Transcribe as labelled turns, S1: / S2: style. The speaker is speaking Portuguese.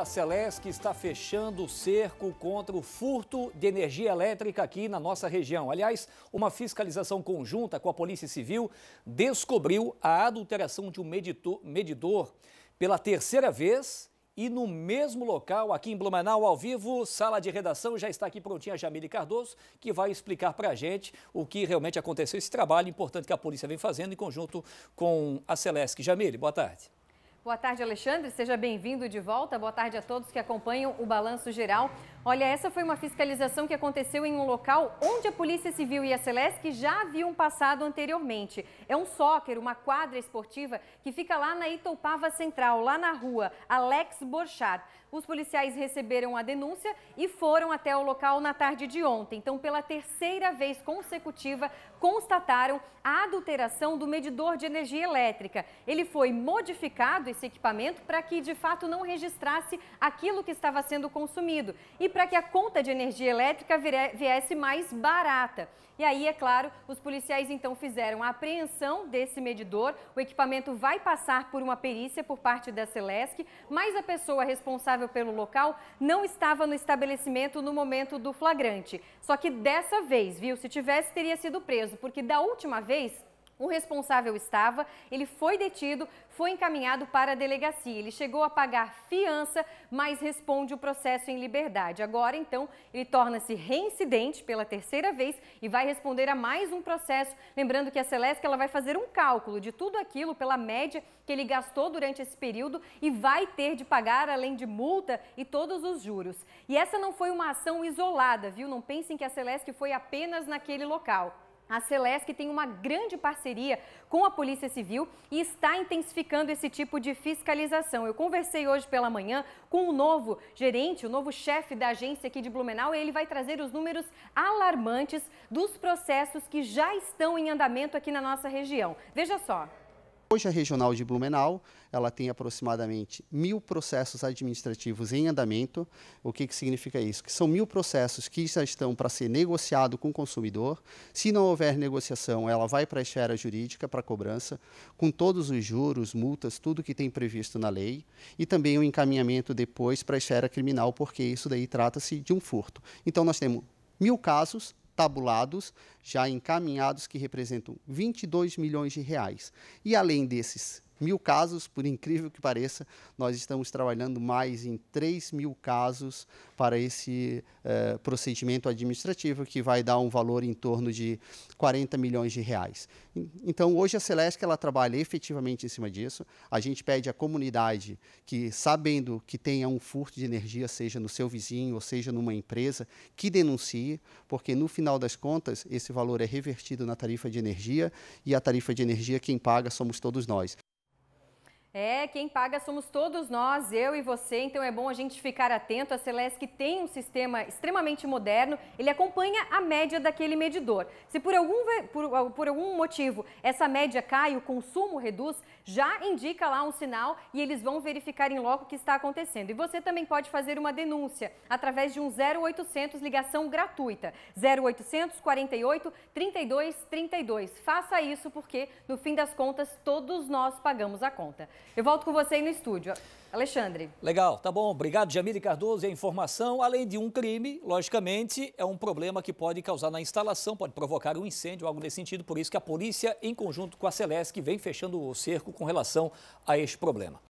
S1: A Celesc está fechando o cerco contra o furto de energia elétrica aqui na nossa região. Aliás, uma fiscalização conjunta com a Polícia Civil descobriu a adulteração de um medidor, pela terceira vez e no mesmo local, aqui em Blumenau, ao vivo, sala de redação, já está aqui prontinha a Jamile Cardoso, que vai explicar para a gente o que realmente aconteceu, esse trabalho importante que a polícia vem fazendo em conjunto com a Celesc. Jamile, boa tarde.
S2: Boa tarde, Alexandre. Seja bem-vindo de volta. Boa tarde a todos que acompanham o Balanço Geral. Olha, essa foi uma fiscalização que aconteceu em um local onde a Polícia Civil e a Celesc já haviam passado anteriormente. É um soccer, uma quadra esportiva que fica lá na Itoupava Central, lá na rua Alex Borchardt. Os policiais receberam a denúncia e foram até o local na tarde de ontem. Então, pela terceira vez consecutiva, constataram a adulteração do medidor de energia elétrica. Ele foi modificado esse equipamento para que de fato não registrasse aquilo que estava sendo consumido e para que a conta de energia elétrica viesse mais barata. E aí, é claro, os policiais então fizeram a apreensão desse medidor. O equipamento vai passar por uma perícia por parte da Celesc, mas a pessoa responsável pelo local não estava no estabelecimento no momento do flagrante. Só que dessa vez, viu, se tivesse, teria sido preso, porque da última vez o responsável estava, ele foi detido, foi encaminhado para a delegacia. Ele chegou a pagar fiança, mas responde o processo em liberdade. Agora, então, ele torna-se reincidente pela terceira vez e vai responder a mais um processo. Lembrando que a Celeste ela vai fazer um cálculo de tudo aquilo pela média que ele gastou durante esse período e vai ter de pagar, além de multa e todos os juros. E essa não foi uma ação isolada, viu? Não pensem que a Celeste foi apenas naquele local. A Celesc tem uma grande parceria com a Polícia Civil e está intensificando esse tipo de fiscalização. Eu conversei hoje pela manhã com o novo gerente, o novo chefe da agência aqui de Blumenau, e ele vai trazer os números alarmantes dos processos que já estão em andamento aqui na nossa região. Veja só.
S3: Hoje a regional de Blumenau, ela tem aproximadamente mil processos administrativos em andamento. O que, que significa isso? Que são mil processos que já estão para ser negociado com o consumidor. Se não houver negociação, ela vai para a esfera jurídica, para a cobrança, com todos os juros, multas, tudo que tem previsto na lei. E também o um encaminhamento depois para a esfera criminal, porque isso daí trata-se de um furto. Então nós temos mil casos tabulados, já encaminhados, que representam 22 milhões de reais. E além desses mil casos, por incrível que pareça, nós estamos trabalhando mais em 3 mil casos para esse eh, procedimento administrativo, que vai dar um valor em torno de 40 milhões de reais. Então, hoje a Celeste, ela trabalha efetivamente em cima disso. A gente pede à comunidade que, sabendo que tenha um furto de energia, seja no seu vizinho ou seja numa empresa, que denuncie, porque no final das contas, esse valor é revertido na tarifa de energia e a tarifa de energia quem paga somos todos nós.
S2: É, quem paga somos todos nós, eu e você, então é bom a gente ficar atento. A Celesc tem um sistema extremamente moderno, ele acompanha a média daquele medidor. Se por algum, por, por algum motivo essa média cai, o consumo reduz, já indica lá um sinal e eles vão verificar em loco o que está acontecendo. E você também pode fazer uma denúncia através de um 0800 ligação gratuita, 0800 48 32 32. Faça isso porque, no fim das contas, todos nós pagamos a conta. Eu volto com você aí no estúdio. Alexandre.
S1: Legal, tá bom. Obrigado, Jamile Cardoso. E a informação, além de um crime, logicamente, é um problema que pode causar na instalação, pode provocar um incêndio, algo nesse sentido. Por isso que a polícia, em conjunto com a Celesc, vem fechando o cerco com relação a este problema.